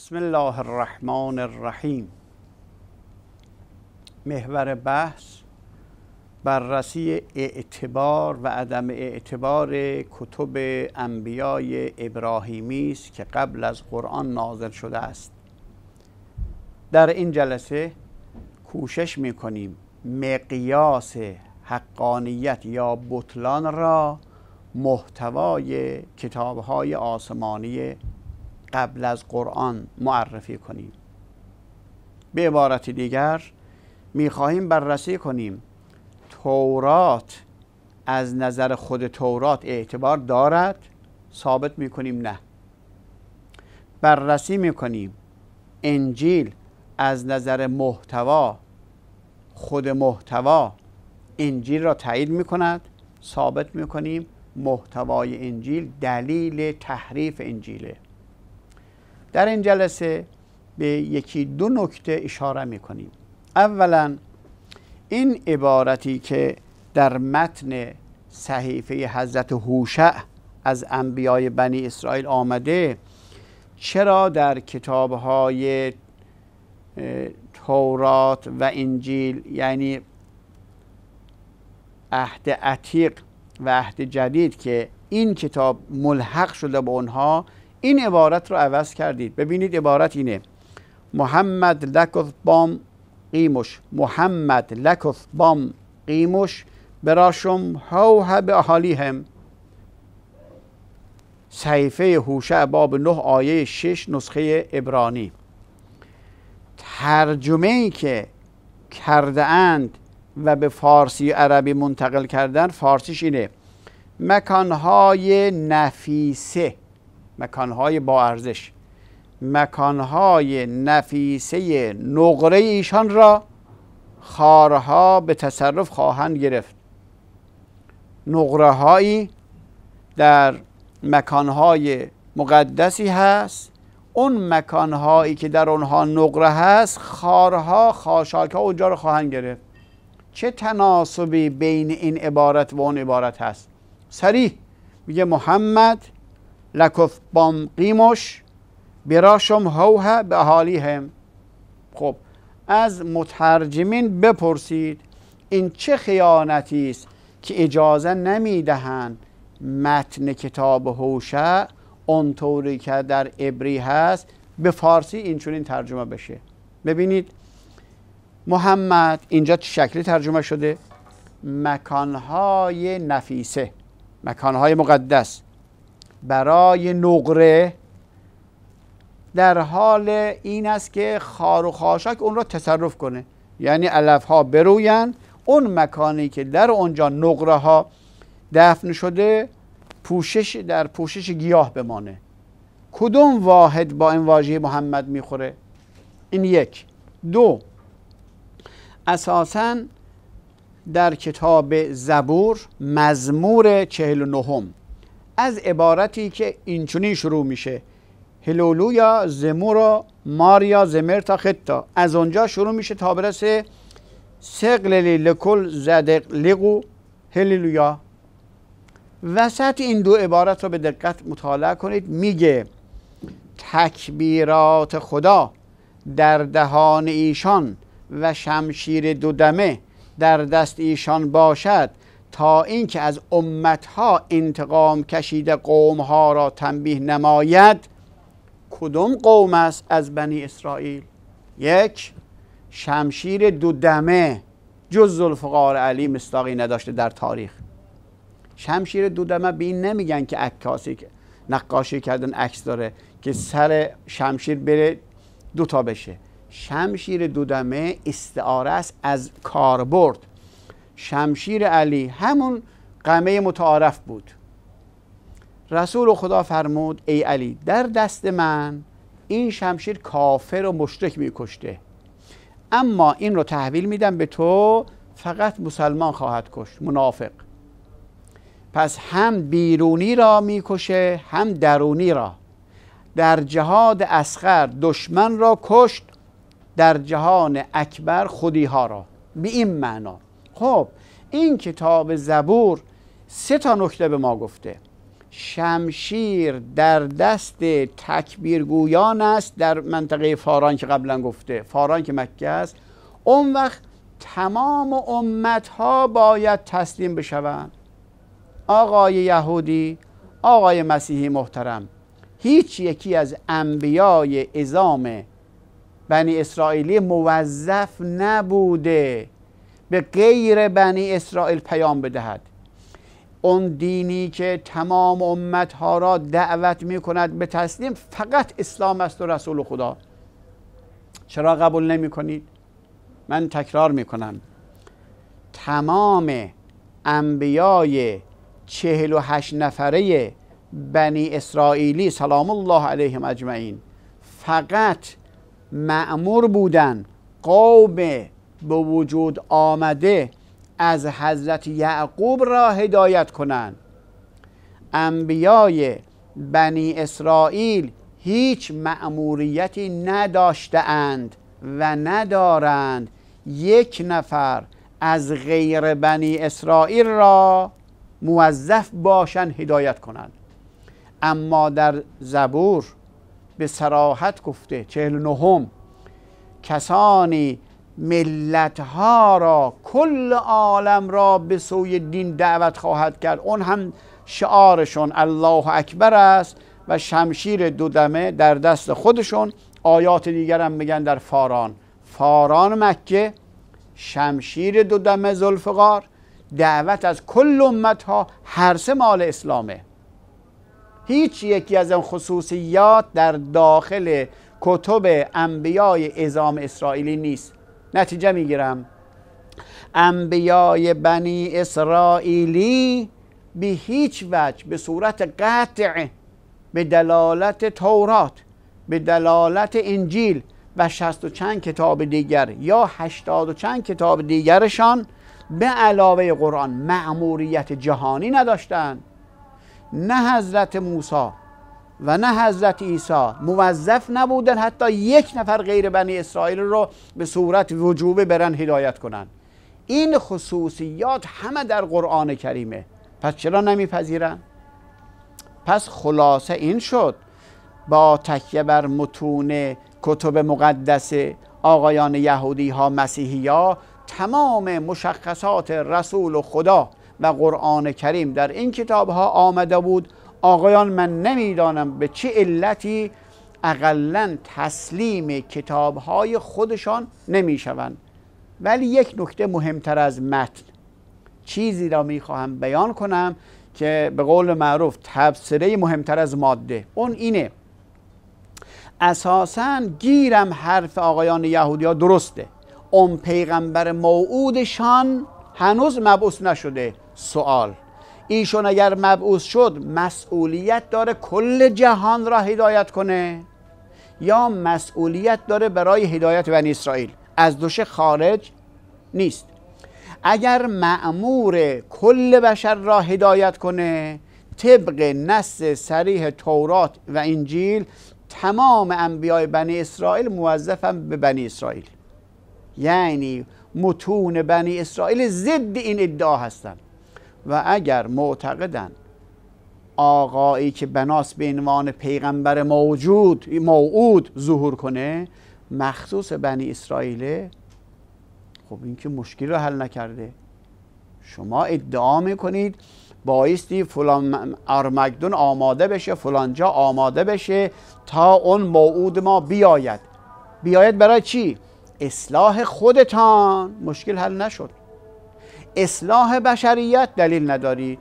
بسم الله الرحمن الرحیم محور بحث بررسی اعتبار و عدم اعتبار کتب انبیای ابراهیمی است که قبل از قرآن نازل شده است در این جلسه کوشش می مقیاس حقانیت یا بطلان را محتوای کتابهای آسمانی قبل از قرآن معرفی کنیم به عبارت دیگر میخواهیم بررسی کنیم تورات از نظر خود تورات اعتبار دارد ثابت میکنیم نه بررسی میکنیم انجیل از نظر محتوا خود محتوا انجیل را تایید میکند ثابت میکنیم محتوای انجیل دلیل تحریف انجیله در این جلسه به یکی دو نکته اشاره میکنیم اولا این عبارتی که در متن صحیفه حضرت هوشع از انبیای بنی اسرائیل آمده چرا در کتابهای تورات و انجیل یعنی عهد عتیق و عهد جدید که این کتاب ملحق شده به اونها این عبارت رو عوض کردید ببینید عبارت اینه محمد لکف بام قیمش محمد لکف بام قیمش براشم هوه به هم صحیفه هوشع باب 9 آیه 6 نسخه ابرانی ترجمه ای که کرده اند و به فارسی عربی منتقل کردن فارسیش اینه مکانهای نفیسه مکانهای با ارزش مکانهای نفیسه نقره ایشان را خارها به تصرف خواهند گرفت نقره هایی در مکانهای مقدسی هست اون مکانهایی که در اونها نقره هست خارها خاشاک ها اونجا رو خواهند گرفت چه تناسبی بین این عبارت و اون عبارت هست سریح میگه محمد لکف قیمش براشم هوه به هم خب از مترجمین بپرسید این چه خیانتی است که اجازه نمیدهند متن کتاب هوشه اونطوری که در عبری هست به فارسی این ترجمه بشه ببینید محمد اینجا چه شکلی ترجمه شده مکانهای نفیسه مکانهای مقدس برای نقره در حال این است که خار و خاشاک اون را تصرف کنه یعنی علف ها بروین اون مکانی که در اونجا نقره ها دفن شده پوشش در پوشش گیاه بمانه کدوم واحد با این واژه محمد میخوره این یک دو اساسا در کتاب زبور مزمور چهل و نهم از عبارتی که اینچنین شروع میشه هلولویا زمورا ماریا زمرتا خطا از اونجا شروع میشه تا برسه سقللی لکل زدق لقو هللویا وسط این دو عبارت رو به دقت مطالعه کنید میگه تکبیرات خدا در دهان ایشان و شمشیر دودمه در دست ایشان باشد تا اینکه از امتها انتقام کشیده ها را تنبیه نماید کدوم قوم است از بنی اسرائیل یک شمشیر دو دمه جز ذوالفقار علی مستاقی نداشته در تاریخ شمشیر دو دمه به این نمیگن که عکاسی نقاشی کردن عکس داره که سر شمشیر بره دوتا بشه شمشیر دودمه استعاره است از کاربرد شمشیر علی همون قمه متعارف بود رسول خدا فرمود ای علی در دست من این شمشیر کافر و مشرک میکشته اما این رو تحویل میدم به تو فقط مسلمان خواهد کشت منافق پس هم بیرونی را میکشه هم درونی را در جهاد اسخر دشمن را کشت در جهان اکبر خودی ها را به این معنا خب این کتاب زبور سه تا نکته به ما گفته شمشیر در دست تکبیرگویان است در منطقه فاران که قبلا گفته فاران که مکه است اون وقت تمام امت ها باید تسلیم بشوند آقای یهودی آقای مسیحی محترم هیچ یکی از انبیای ازام بنی اسرائیلی موظف نبوده به غیر بنی اسرائیل پیام بدهد اون دینی که تمام امتها را دعوت می کند به تسلیم فقط اسلام است و رسول خدا چرا قبول نمی کنید؟ من تکرار می کنم تمام انبیای چهل و هشت نفره بنی اسرائیلی سلام الله علیهم اجمعین فقط معمور بودن قوم به وجود آمده از حضرت یعقوب را هدایت کنند انبیای بنی اسرائیل هیچ مأموریتی اند و ندارند یک نفر از غیر بنی اسرائیل را موظف باشند هدایت کنند اما در زبور به سراحت گفته چهل نهم کسانی ملت ها را کل عالم را به سوی دین دعوت خواهد کرد اون هم شعارشون الله اکبر است و شمشیر دودمه در دست خودشون آیات دیگر هم میگن در فاران فاران مکه شمشیر دودمه زلفقار دعوت از کل امت ها هر سه مال اسلامه هیچ یکی از این خصوصیات در داخل کتب انبیای ازام اسرائیلی نیست نتیجه میگیرم انبیای بنی اسرائیلی به هیچ وجه به صورت قطع به دلالت تورات به دلالت انجیل و شست و چند کتاب دیگر یا هشتاد و چند کتاب دیگرشان به علاوه قرآن معموریت جهانی نداشتند نه حضرت موسی و نه حضرت عیسی موظف نبودن حتی یک نفر غیر بنی اسرائیل رو به صورت وجوبه برن هدایت کنن این خصوصیات همه در قرآن کریمه پس چرا نمیپذیرن؟ پس خلاصه این شد با تکیه بر متون کتب مقدس آقایان یهودی ها مسیحی ها تمام مشخصات رسول و خدا و قرآن کریم در این کتاب ها آمده بود آقایان من نمیدانم به چه علتی اقلا تسلیم های خودشان نمیشوند ولی یک نکته مهمتر از متن چیزی را میخواهم بیان کنم که به قول معروف تبصره مهمتر از ماده اون اینه اساسا گیرم حرف آقایان یهودی ها درسته اون پیغمبر موعودشان هنوز مبعوث نشده سوال ایشون اگر مبعوث شد مسئولیت داره کل جهان را هدایت کنه یا مسئولیت داره برای هدایت بنی اسرائیل از دوش خارج نیست اگر معمور کل بشر را هدایت کنه طبق نص سریح تورات و انجیل تمام انبیای بنی اسرائیل موظفن به بنی اسرائیل یعنی متون بنی اسرائیل ضد این ادعا هستند و اگر معتقدن آقایی که بناس به عنوان پیغمبر موجود موعود ظهور کنه مخصوص بنی اسرائیله خب این که مشکل رو حل نکرده شما ادعا میکنید بایستی فلان ارمگدون آماده بشه فلانجا آماده بشه تا اون موعود ما بیاید بیاید برای چی؟ اصلاح خودتان مشکل حل نشد اصلاح بشریت دلیل ندارید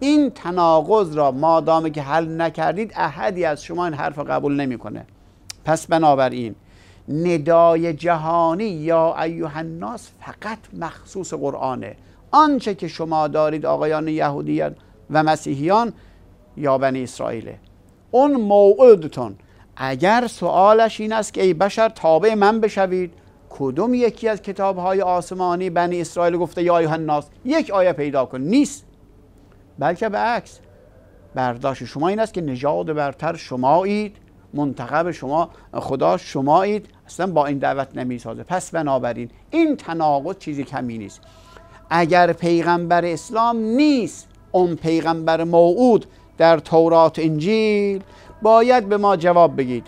این تناقض را مادامی که حل نکردید احدی از شما این حرف را قبول نمیکنه پس بنابراین ندای جهانی یا ایوه الناس فقط مخصوص قرآنه آنچه که شما دارید آقایان یهودیان و مسیحیان یا بنی اسرائیله اون موعدتون اگر سوالش این است که ای بشر تابع من بشوید کدوم یکی از کتاب آسمانی بنی اسرائیل گفته یا ایوه یک آیه پیدا کن نیست بلکه به عکس برداشت شما این است که نژاد برتر شمایید منتخب شما خدا شمایید اصلا با این دعوت نمیسازه پس بنابراین این تناقض چیزی کمی نیست اگر پیغمبر اسلام نیست اون پیغمبر موعود در تورات انجیل باید به ما جواب بگید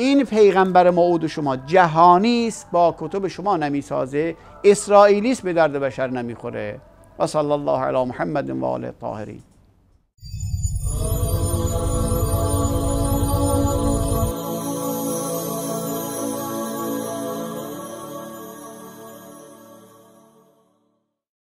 این پیغمبر موعود شما جهانی است با کتب شما نمیسازه اسرائیلی است به درد بشر نمیخوره و صلی الله علی محمد و آل طاهرین